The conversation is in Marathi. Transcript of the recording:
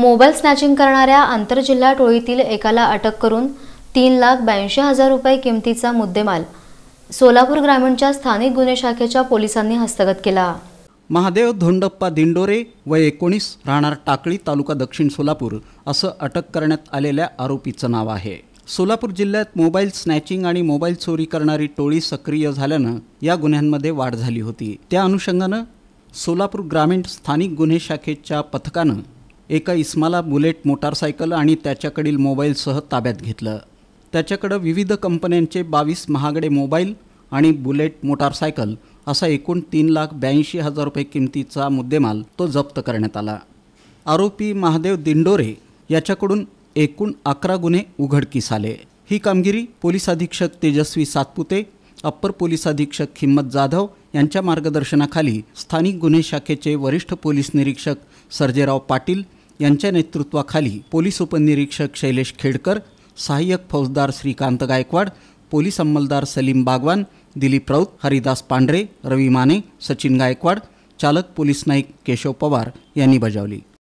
मोबाईल स्नॅचिंग करणाऱ्या आंतरजिल्हा टोळीतील एकाला अटक करून तीन लाख ब्याऐंशी हजार रुपये किमतीचा मुद्देमाल सोलापूर ग्रामीणच्या स्थानिक गुन्हे शाखेच्या पोलिसांनी हस्तगत केला महादेव धोंडप्पा दिंडोरे व एकोणीस राहणार टाकळी तालुका दक्षिण सोलापूर असं अटक करण्यात आलेल्या आरोपीचं नाव आहे सोलापूर जिल्ह्यात मोबाईल स्नॅचिंग आणि मोबाईल चोरी करणारी टोळी सक्रिय झाल्यानं या गुन्ह्यांमध्ये वाढ झाली होती त्या अनुषंगानं सोलापूर ग्रामीण स्थानिक गुन्हे शाखेच्या पथकानं एका इस्माला बुलेट मोटारसायकल आणि त्याच्याकडील मोबाईलसह ताब्यात घेतलं त्याच्याकडं विविध कंपन्यांचे बावीस महागडे मोबाईल आणि बुलेट मोटारसायकल असा एकूण तीन लाख ब्याऐंशी हजार रुपये किमतीचा मुद्देमाल तो जप्त करण्यात आला आरोपी महादेव दिंडोरे याच्याकडून एकूण अकरा गुन्हे उघडकीस आले ही कामगिरी पोलीस अधीक्षक तेजस्वी सातपुते अप्पर पोलीस अधीक्षक हिम्मत जाधव यांच्या मार्गदर्शनाखाली स्थानिक गुन्हे शाखेचे वरिष्ठ पोलीस निरीक्षक सर्जेराव पाटील यांच्या नेतृत्वाखाली पोलीस उपनिरीक्षक शैलेश खेडकर सहाय्यक फौजदार श्रीकांत गायकवाड पोलीस अंमलदार सलीम बागवान दिलीप राऊत हरिदास पांढरे रवी माने सचिन गायकवाड चालक पोलीस नाईक केशव पवार यांनी बजावली